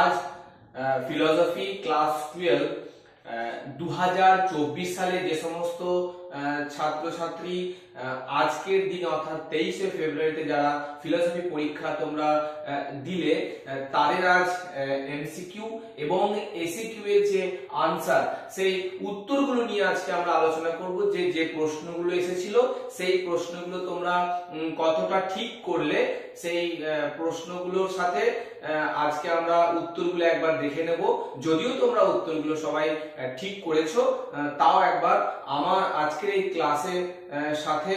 আজ philosophy class twelve দু সালে যে সমস্ত ছাত্রছাত্রী আজকের দিন অর্থাৎ তেইশে ফেব্রুয়ারিতে যারা ফিলসফি পরীক্ষা তোমরা দিলে তাদের আজ এমসিকিউ এবং এসিকিউ এর যে আনসার সেই উত্তরগুলো নিয়ে আজকে আমরা আলোচনা করব যে যে প্রশ্নগুলো এসেছিল সেই প্রশ্নগুলো তোমরা কতটা ঠিক করলে সেই প্রশ্নগুলোর সাথে আজকে আমরা উত্তরগুলো একবার দেখে নেব যদিও তোমরা উত্তরগুলো সবাই ঠিক করেছো তাও একবার আমার আজকের এই ক্লাসে সাথে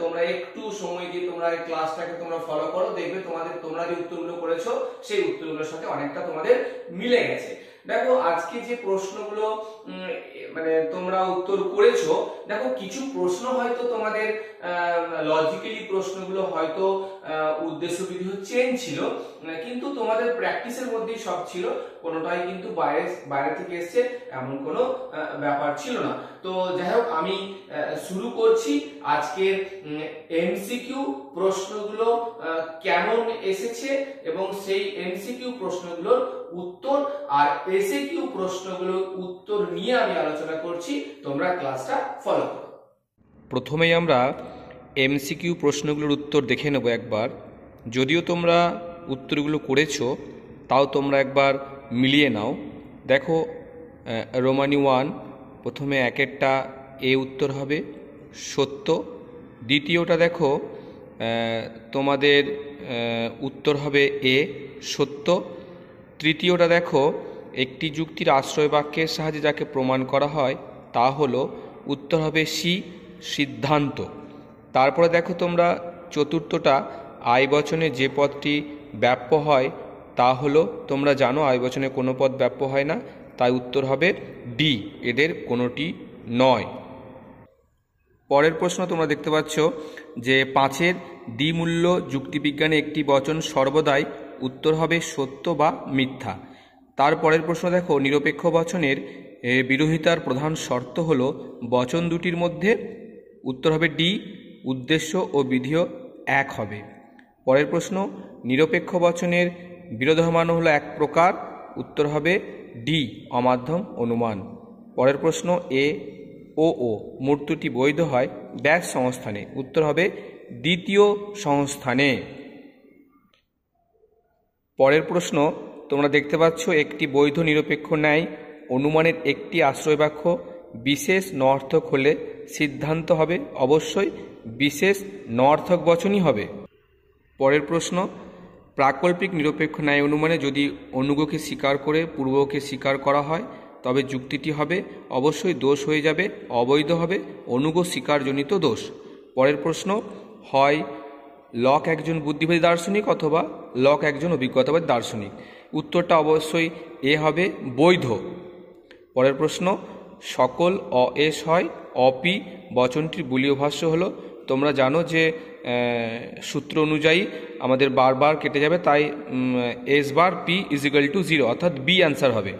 তোমরা একটু সময় দিয়ে তোমরা এই ক্লাসটাকে তোমরা ফলো করো দেখবে তোমাদের তোমরা যে উত্তরগুলো করেছো সেই উত্তরগুলোর সাথে অনেকটা তোমাদের মিলে গেছে দেখো আজকে যে প্রশ্নগুলো মানে তোমরা উত্তর করেছো দেখো কিছু প্রশ্ন হয়তো তোমাদের লজিক্যালি প্রশ্নগুলো হয়তো উদ্দেশ্য বিধি চেঞ্জ ছিল কিন্তু তোমাদের প্র্যাকটিসের মধ্যেই সব ছিল কোনোটাই কিন্তু বাইরে বাইরে থেকে এসছে এমন কোনো ব্যাপার ছিল না তো যাই হোক আমি শুরু করছি আজকের এমসিকিউ প্রশ্নগুলো কেমন এসেছে এবং সেই এমসিকিউ প্রশ্নগুলোর উত্তর আর এসে কিউ প্রশ্নগুলোর উত্তর নিয়ে আমি আলোচনা করছি তোমরা ক্লাসটা ফলো করো প্রথমেই আমরা এমসিকিউ প্রশ্নগুলোর উত্তর দেখে নেব একবার যদিও তোমরা উত্তরগুলো করেছো তাও তোমরা একবার মিলিয়ে নাও দেখো রোমানি ওয়ান প্রথমে একেরটা এ উত্তর হবে সত্য দ্বিতীয়টা দেখো তোমাদের উত্তর হবে এ সত্য তৃতীয়টা দেখো একটি যুক্তির আশ্রয় বাক্যের সাহায্যে যাকে প্রমাণ করা হয় তা হলো উত্তর হবে সি সিদ্ধান্ত তারপরে দেখো তোমরা চতুর্থটা আয় বচনে যে পদটি ব্যাপ্য হয় তা হলো তোমরা জানো আয় বচনে কোনো পদ ব্যাপ্য হয় না তাই উত্তর হবে ডি এদের কোনোটি নয় পরের প্রশ্ন তোমরা দেখতে পাচ্ছ যে পাঁচের দ্বিমূল্য যুক্তিবিজ্ঞানে একটি বচন সর্বদাই উত্তর হবে সত্য বা মিথ্যা তারপরের প্রশ্ন দেখো নিরপেক্ষ বচনের বিরোধিতার প্রধান শর্ত হল বচন দুটির মধ্যে উত্তর হবে ডি উদ্দেশ্য ও বিধিও এক হবে পরের প্রশ্ন নিরপেক্ষ বচনের বিরোধমান হলো এক প্রকার উত্তর হবে ডি অমাধ্যম অনুমান পরের প্রশ্ন এ ও ও মূর্তটি বৈধ হয় ব্যাস সংস্থানে উত্তর হবে দ্বিতীয় সংস্থানে পরের প্রশ্ন তোমরা দেখতে পাচ্ছ একটি বৈধ নিরপেক্ষ ন্যায় অনুমানের একটি আশ্রয় বাক্য বিশেষ নর্থক হলে সিদ্ধান্ত হবে অবশ্যই বিশেষ নর্থক বচনই হবে পরের প্রশ্ন প্রাকল্পিক নিরপেক্ষ ন্যায় অনুমানে যদি অনুগকে স্বীকার করে পূর্বকে স্বীকার করা হয় তবে যুক্তিটি হবে অবশ্যই দোষ হয়ে যাবে অবৈধ হবে অনুগ স্বীকারজনিত দোষ পরের প্রশ্ন হয় লক একজন বুদ্ধিবাদী দার্শনিক অথবা লক একজন অভিজ্ঞতাবাদী দার্শনিক উত্তরটা অবশ্যই এ হবে বৈধ পরের প্রশ্ন সকল অ এস হয় অপি বচনটির বুলীয় ভাষ্য হলো তোমরা জানো যে সূত্র অনুযায়ী আমাদের বারবার কেটে যাবে তাই S bar P equal to zero অর্থাৎ বি অ্যান্সার হবে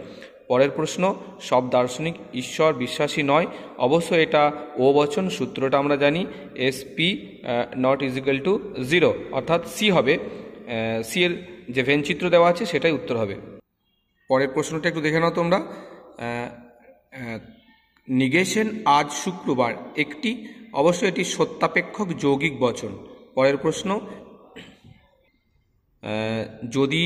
পরের প্রশ্ন সব দার্শনিক ঈশ্বর বিশ্বাসী নয় অবশ্য এটা ও বচন সূত্রটা আমরা জানি S P not is equal to zero অর্থাৎ সি হবে সি uh, এর যে ভেনচিত্র দেওয়া আছে সেটাই উত্তর হবে পরের প্রশ্নটা একটু দেখে নাও তোমরা uh, uh, নিগেশন আজ শুক্রবার একটি অবশ্য এটি সত্যাপেক্ষক যৌগিক বচন পরের প্রশ্ন যদি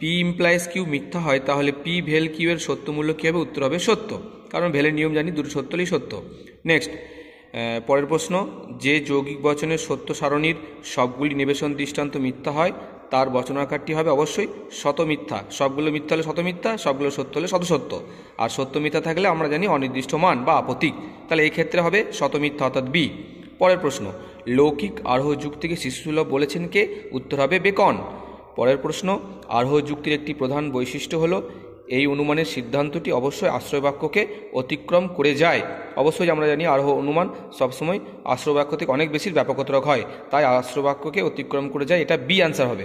পি ইমপ্লাইস কিউ মিথ্যা হয় তাহলে পি ভেল কিউ এর সত্য মূল্য কী হবে উত্তর হবে সত্য কারণ ভেলের নিয়ম জানি দুটো সত্যলেই সত্য নেক্সট পরের প্রশ্ন যে যৌগিক বচনের সত্য সারণীর সবগুলি নিবেশন দৃষ্টান্ত মিথ্যা হয় তার বচনাকারটি হবে অবশ্যই শত মিথ্যা সবগুলো মিথ্যা হলে শত মিথ্যা সবগুলো সত্য হলে শত সত্য আর সত্য মিথ্যা থাকলে আমরা জানি অনির্দিষ্ট মান বা আপতিক তাহলে এই ক্ষেত্রে হবে শত মিথ্যা অর্থাৎ বি পরের প্রশ্ন লৌকিক আরোহ যুগ থেকে শিশুসুলভ বলেছেন কে উত্তর হবে বেকন পরের প্রশ্ন আরোহ যুক্তির একটি প্রধান বৈশিষ্ট্য হলো এই অনুমানের সিদ্ধান্তটি অবশ্যই আশ্রয়বাক্যকে অতিক্রম করে যায় অবশ্যই আমরা জানি আরোহ অনুমান সবসময় আশ্রয়বাক্য থেকে অনেক বেশি ব্যাপকতরক হয় তাই আশ্রয়বাক্যকে অতিক্রম করে যায় এটা বি অ্যান্সার হবে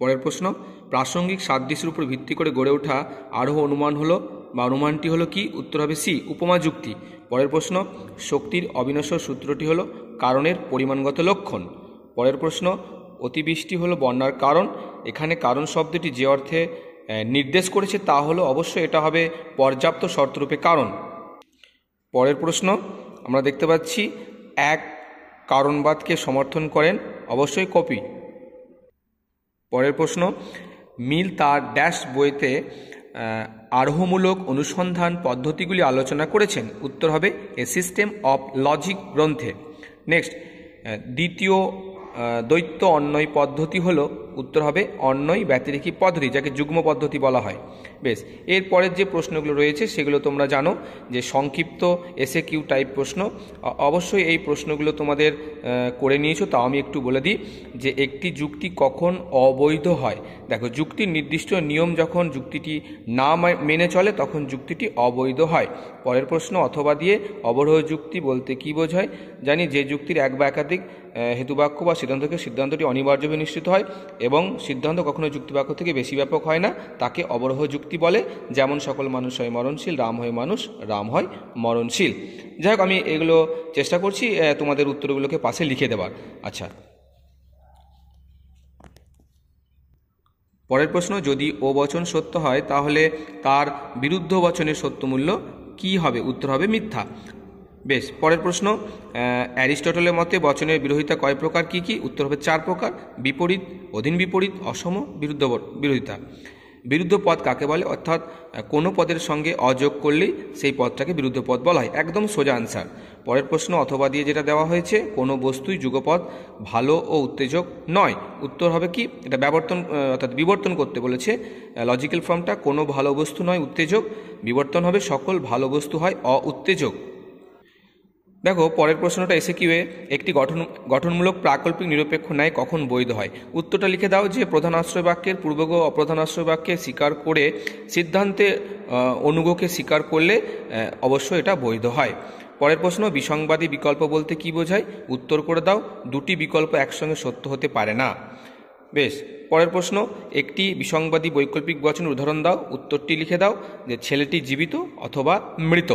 পরের প্রশ্ন প্রাসঙ্গিক সাদৃশ্যের উপর ভিত্তি করে গড়ে ওঠা আরোহ অনুমান হলো বা অনুমানটি হলো কি উত্তর হবে সি উপমা যুক্তি পরের প্রশ্ন শক্তির অবিনশ্বর সূত্রটি হলো কারণের পরিমাণগত লক্ষণ পরের প্রশ্ন অতিবৃষ্টি হলো বন্যার কারণ এখানে কারণ শব্দটি যে অর্থে নির্দেশ করেছে তা হলো অবশ্যই এটা হবে পর্যাপ্ত শর্তরূপে কারণ পরের প্রশ্ন আমরা দেখতে পাচ্ছি এক কারণবাদকে সমর্থন করেন অবশ্যই কপি পরের প্রশ্ন মিল তার ড্যাশ বইতে আরোহমূলক অনুসন্ধান পদ্ধতিগুলি আলোচনা করেছেন উত্তর হবে এ সিস্টেম অফ লজিক গ্রন্থে নেক্সট দ্বিতীয় দৈত্য অন্যয় পদ্ধতি হল উত্তর হবে অন্যই ব্যতিরেকি পদ্ধতি যাকে যুগ্ম পদ্ধতি বলা হয় বেশ এরপরের যে প্রশ্নগুলো রয়েছে সেগুলো তোমরা জানো যে সংক্ষিপ্ত এসে কিউ টাইপ প্রশ্ন অবশ্যই এই প্রশ্নগুলো তোমাদের করে নিয়েছো তাও আমি একটু বলে দিই যে একটি যুক্তি কখন অবৈধ হয় দেখো যুক্তির নির্দিষ্ট নিয়ম যখন যুক্তিটি না মেনে চলে তখন যুক্তিটি অবৈধ হয় পরের প্রশ্ন অথবা দিয়ে অবরোহ যুক্তি বলতে কি বোঝায় জানি যে যুক্তির এক বা একাধিক হেতুবাক্য বা সিদ্ধান্তকে সিদ্ধান্তটি অনিবার্য নিশ্চিত হয় এবং সিদ্ধান্ত কখনো যুক্তিবাক্য থেকে বেশি ব্যাপক হয় না তাকে অবরোহ যুক্তি বলে যেমন সকল মানুষ হয় মরণশীল রাম হয় মানুষ রাম হয় মরণশীল যাই হোক আমি এগুলো চেষ্টা করছি তোমাদের উত্তরগুলোকে পাশে লিখে দেবার আচ্ছা পরের প্রশ্ন যদি ও বচন সত্য হয় তাহলে তার বিরুদ্ধ বচনের সত্যমূল্য কি হবে উত্তর হবে মিথ্যা বেশ পরের প্রশ্ন অ্যারিস্টটলের মতে বচনের বিরোধিতা কয় প্রকার কি কি উত্তর হবে চার প্রকার বিপরীত অধীন বিপরীত অসম বিরুদ্ধ বিরোধিতা বিরুদ্ধ পদ কাকে বলে অর্থাৎ কোনো পদের সঙ্গে অযোগ করলেই সেই পদটাকে বিরুদ্ধ পদ বলা হয় একদম সোজা আনসার পরের প্রশ্ন অথবা দিয়ে যেটা দেওয়া হয়েছে কোনো বস্তুই যুগপদ ভালো ও উত্তেজক নয় উত্তর হবে কি এটা ব্যবর্তন অর্থাৎ বিবর্তন করতে বলেছে লজিক্যাল ফর্মটা কোনো ভালো বস্তু নয় উত্তেজক বিবর্তন হবে সকল ভালো বস্তু হয় অ উত্তেজক দেখো পরের প্রশ্নটা এসে কিউ একটি গঠন গঠনমূলক প্রাকল্পিক নিরপেক্ষ ন্যায় কখন বৈধ হয় উত্তরটা লিখে দাও যে প্রধান আশ্রয় বাক্যের পূর্বগ অপ্রধান আশ্রয় বাক্যে স্বীকার করে সিদ্ধান্তে অনুগকে স্বীকার করলে অবশ্য এটা বৈধ হয় পরের প্রশ্ন বিসংবাদী বিকল্প বলতে কি বোঝায় উত্তর করে দাও দুটি বিকল্প একসঙ্গে সত্য হতে পারে না বেশ পরের প্রশ্ন একটি বিসংবাদী বৈকল্পিক বচনের উদাহরণ দাও উত্তরটি লিখে দাও যে ছেলেটি জীবিত অথবা মৃত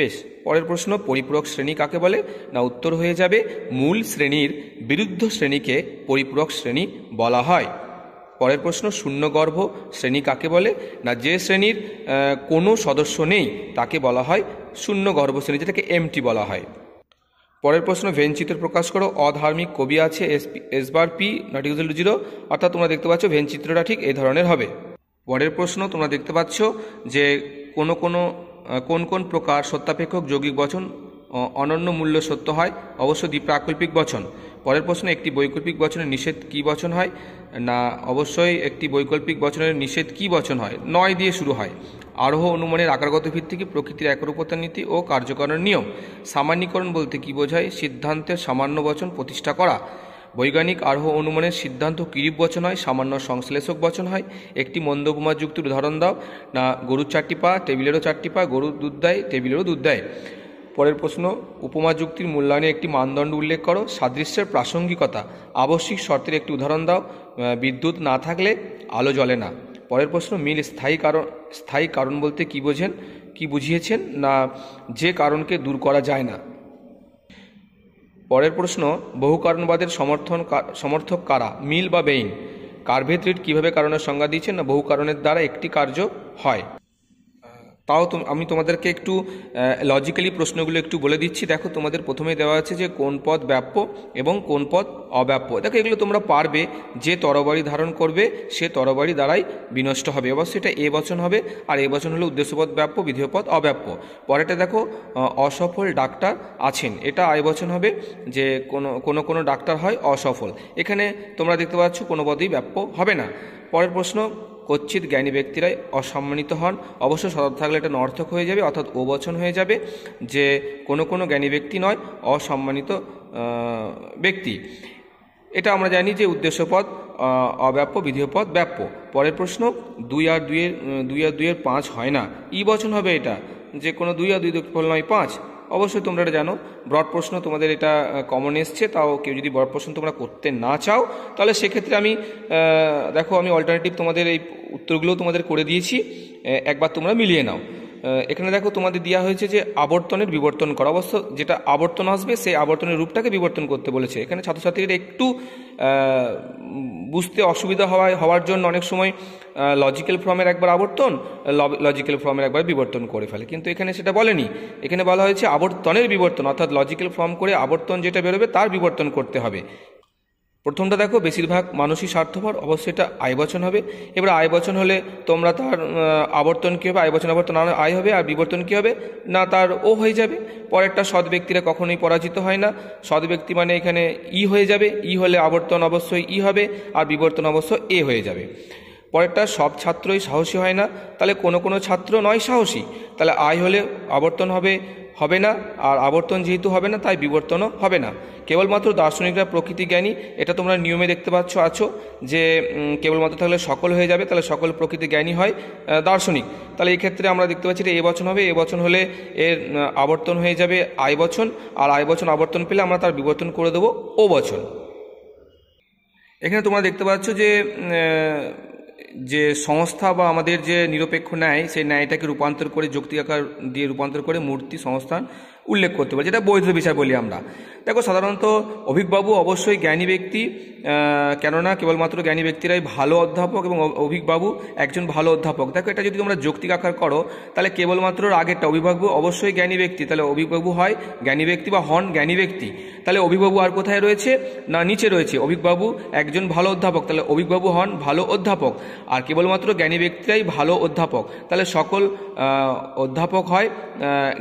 বেশ পরের প্রশ্ন পরিপূরক শ্রেণী কাকে বলে না উত্তর হয়ে যাবে মূল শ্রেণীর বিরুদ্ধ শ্রেণীকে পরিপূরক শ্রেণী বলা হয় পরের প্রশ্ন শূন্যগর্ভ শ্রেণী কাকে বলে না যে শ্রেণীর কোনো সদস্য নেই তাকে বলা হয় শূন্যগর্ভ শ্রেণী যেটাকে এমটি বলা হয় পরের প্রশ্ন ভেনচিত্র প্রকাশ করো অধার্মিক কবি আছে S S bar P not equal to zero অর্থাৎ তোমরা দেখতে পাচ্ছ ভেনচিত্রটা ঠিক এই ধরনের হবে পরের প্রশ্ন তোমরা দেখতে পাচ্ছ যে কোনো কোনো কোন কোন প্রকার সত্যাপেক্ষক যৌগিক বচন অনন্য মূল্য সত্য হয় অবশ্য দ্বিপ্রাকল্পিক বচন পরের প্রশ্নে একটি বৈকল্পিক বচনের নিষেধ কি বচন হয় না অবশ্যই একটি বৈকল্পিক বচনের নিষেধ কি বচন হয় নয় দিয়ে শুরু হয় আরোহ অনুমানের আকারগত ভিত্তিকে প্রকৃতির একরূপতা নীতি ও কার্যকরের নিয়ম সামান্যীকরণ বলতে কি বোঝায় সিদ্ধান্তের সামান্য বচন প্রতিষ্ঠা করা বৈজ্ঞানিক আরহ অনুমানের সিদ্ধান্ত কিরিপ বচন হয় সামান্য সংশ্লেষক বচন হয় একটি মন্দ যুক্তির উদাহরণ দাও না গরুর চারটি পা টেবিলেরও চারটি পা গরুর দুধ দেয় টেবিলেরও দুধ দেয় পরের প্রশ্ন উপমা যুক্তির মূল্যায়নে একটি মানদণ্ড উল্লেখ করো সাদৃশ্যের প্রাসঙ্গিকতা আবশ্যিক শর্তের একটি উদাহরণ দাও বিদ্যুৎ না থাকলে আলো জ্বলে না পরের প্রশ্ন মিল স্থায়ী কারণ স্থায়ী কারণ বলতে কি বোঝেন কি বুঝিয়েছেন না যে কারণকে দূর করা যায় না পরের প্রশ্ন বহু কারণবাদের সমর্থন সমর্থক কারা মিল বা বেইন কার্ভে কীভাবে কারণের সংজ্ঞা দিয়েছেন না বহু কারণের দ্বারা একটি কার্য হয় তাও আমি তোমাদেরকে একটু লজিক্যালি প্রশ্নগুলো একটু বলে দিচ্ছি দেখো তোমাদের প্রথমে দেওয়া আছে যে কোন পদ ব্যাপ্য এবং কোন পদ অব্যাপ্য দেখো এগুলো তোমরা পারবে যে তরবারি ধারণ করবে সে তরবারি দ্বারাই বিনষ্ট হবে অবশ্যই এটা এ বচন হবে আর এ বচন হলো উদ্দেশ্যপদ ব্যাপ্য বিধেয়পদ অব্যাপ্য পরেটা দেখো অসফল ডাক্তার আছেন এটা আয় বচন হবে যে কোনো কোনো কোনো ডাক্তার হয় অসফল এখানে তোমরা দেখতে পাচ্ছ কোনো পদেই ব্যাপ্য হবে না পরের প্রশ্ন কচ্ছিত জ্ঞানী ব্যক্তিরাই অসম্মানিত হন অবশ্য সদর থাকলে এটা নর্থক হয়ে যাবে অর্থাৎ ওবচন হয়ে যাবে যে কোনো কোনো জ্ঞানী ব্যক্তি নয় অসম্মানিত ব্যক্তি এটা আমরা জানি যে উদ্দেশ্যপদ অব্যাপ্য বিধিপদ ব্যাপ্য পরের প্রশ্ন দুই আর দুইয়ের দুই আর দুইয়ের পাঁচ হয় না ই বচন হবে এটা যে কোনো দুই আর দুই ফল নয় পাঁচ অবশ্যই তোমরা এটা জানো ব্রড প্রশ্ন তোমাদের এটা কমন এসছে তাও কেউ যদি ব্রড প্রশ্ন তোমরা করতে না চাও তাহলে সেক্ষেত্রে আমি দেখো আমি অল্টারনেটিভ তোমাদের এই উত্তরগুলো তোমাদের করে দিয়েছি একবার তোমরা মিলিয়ে নাও এখানে দেখো তোমাদের দেওয়া হয়েছে যে আবর্তনের বিবর্তন করা অবশ্য যেটা আবর্তন আসবে সেই আবর্তনের রূপটাকে বিবর্তন করতে বলেছে এখানে ছাত্রছাত্রীরা একটু বুঝতে অসুবিধা হওয়ায় হওয়ার জন্য অনেক সময় লজিক্যাল ফর্মের একবার আবর্তন লজিক্যাল ফর্মের একবার বিবর্তন করে ফেলে কিন্তু এখানে সেটা বলেনি এখানে বলা হয়েছে আবর্তনের বিবর্তন অর্থাৎ লজিক্যাল ফর্ম করে আবর্তন যেটা বেরোবে তার বিবর্তন করতে হবে প্রথমটা দেখো বেশিরভাগ মানুষই স্বার্থপর অবশ্যই এটা আয় বচন হবে এবার আয় বচন হলে তোমরা তার আবর্তন কী হবে আয় বচন আবর্তন আয় হবে আর বিবর্তন কী হবে না তার ও হয়ে যাবে পরেরটা সৎ ব্যক্তিরা কখনোই পরাজিত হয় না সৎ ব্যক্তি মানে এখানে ই হয়ে যাবে ই হলে আবর্তন অবশ্যই ই হবে আর বিবর্তন অবশ্য এ হয়ে যাবে পরেরটা সব ছাত্রই সাহসী হয় না তাহলে কোনো কোনো ছাত্র নয় সাহসী তাহলে আয় হলে আবর্তন হবে হবে না আর আবর্তন যেহেতু হবে না তাই বিবর্তনও হবে না কেবলমাত্র দার্শনিকরা প্রকৃতি জ্ঞানী এটা তোমরা নিয়মে দেখতে পাচ্ছ আছো যে কেবলমাত্র তাহলে সকল হয়ে যাবে তাহলে সকল প্রকৃতি জ্ঞানী হয় দার্শনিক তাহলে এক্ষেত্রে আমরা দেখতে পাচ্ছি যে এ বচন হবে এ বচন হলে এর আবর্তন হয়ে যাবে আয় বচন আর আয় বচন আবর্তন পেলে আমরা তার বিবর্তন করে দেবো ও বচন এখানে তোমরা দেখতে পাচ্ছ যে যে সংস্থা বা আমাদের যে নিরপেক্ষ ন্যায় সেই ন্যায়টাকে রূপান্তর করে যুক্তি আকার দিয়ে রূপান্তর করে মূর্তি সংস্থান উল্লেখ করতে পারি যেটা বৈধ বিচার বলি আমরা দেখো সাধারণত অভিকবাবু অবশ্যই জ্ঞানী ব্যক্তি কেননা কেবলমাত্র জ্ঞানী ব্যক্তিরাই ভালো অধ্যাপক এবং অভিকবাবু একজন ভালো অধ্যাপক দেখো এটা যদি তোমরা যৌক্তিক আকার করো তাহলে কেবলমাত্র আগেরটা অভিভাবক অবশ্যই জ্ঞানী ব্যক্তি তাহলে অভিভাবক হয় জ্ঞানী ব্যক্তি বা হন জ্ঞানী ব্যক্তি তাহলে অভিভাবু আর কোথায় রয়েছে না নিচে রয়েছে অভিকবাবু একজন ভালো অধ্যাপক তাহলে অভিকবাবু হন ভালো অধ্যাপক আর কেবলমাত্র জ্ঞানী ব্যক্তিরাই ভালো অধ্যাপক তাহলে সকল অধ্যাপক হয়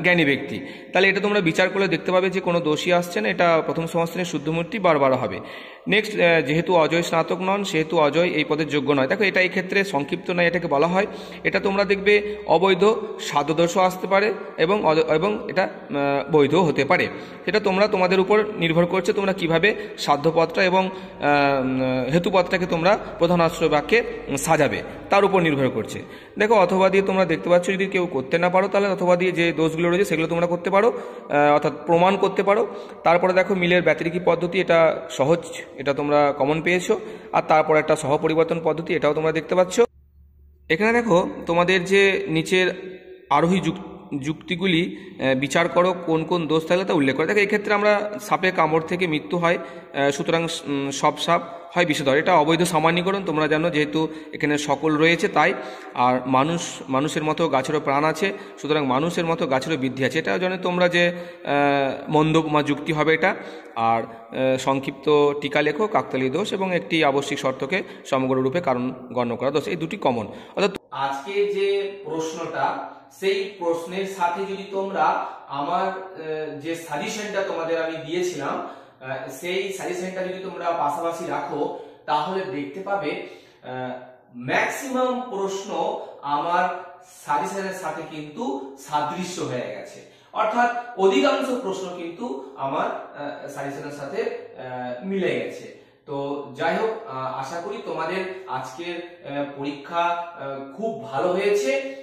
জ্ঞানী ব্যক্তি তাহলে এটা এটা তোমরা বিচার করলে দেখতে পাবে যে কোনো দোষী আসছেন এটা প্রথম সংস্থানের শুদ্ধমূর্তি বারবার হবে নেক্সট যেহেতু অজয় স্নাতক নন সেহেতু অজয় এই পদের যোগ্য নয় দেখো এটা এই ক্ষেত্রে সংক্ষিপ্ত নয় এটাকে বলা হয় এটা তোমরা দেখবে অবৈধ সাদদোষ আসতে পারে এবং এবং এটা বৈধ হতে পারে এটা তোমরা তোমাদের উপর নির্ভর করছে তোমরা কিভাবে সাধ্যপথটা এবং হেতুপথটাকে তোমরা প্রধান আশ্রয় বাক্যে সাজাবে তার উপর নির্ভর করছে দেখো অথবা দিয়ে তোমরা দেখতে পাচ্ছ যদি কেউ করতে না পারো তাহলে অথবা দিয়ে যে দোষগুলো রয়েছে সেগুলো তোমরা করতে পারো অর্থাৎ প্রমাণ করতে পারো তারপরে দেখো মিলের ব্যতিরিকী পদ্ধতি এটা সহজ এটা তোমরা কমন পেয়েছো আর তারপর একটা সহপরিবর্তন পদ্ধতি এটাও তোমরা দেখতে পাচ্ছ এখানে দেখো তোমাদের যে নিচের আরোহী যুক্তিগুলি বিচার করো কোন কোন দোষ থাকলে তা উল্লেখ করে দেখো এক্ষেত্রে আমরা সাপে কামড় থেকে মৃত্যু হয় সুতরাং সব সাপ হয় বিষধর এটা অবৈধ সামান্যীকরণ তোমরা জানো যেহেতু এখানে সকল রয়েছে তাই আর মানুষ মানুষের মতো গাছেরও প্রাণ আছে সুতরাং মানুষের মতো গাছেরও বৃদ্ধি আছে এটা জানো তোমরা যে মন্দ যুক্তি হবে এটা আর সংক্ষিপ্ত টিকা লেখো কাকতালি দোষ এবং একটি আবশ্যিক শর্তকে সমগ্ররূপে কারণ গণ্য করা দোষ এই দুটি কমন অর্থাৎ আজকে যে প্রশ্নটা সেই প্রশ্নের সাথে যদি তোমরা আমার যে সাজেশনটা তোমাদের আমি দিয়েছিলাম সেই সাজেশনটা যদি তোমরা পাশাপাশি রাখো তাহলে দেখতে পাবে ম্যাক্সিমাম প্রশ্ন আমার সাজেশনের সাথে কিন্তু সাদৃশ্য হয়ে গেছে অর্থাৎ অধিকাংশ প্রশ্ন কিন্তু আমার সাজেশনের সাথে মিলে গেছে তো যাই হোক আশা করি তোমাদের আজকের পরীক্ষা খুব ভালো হয়েছে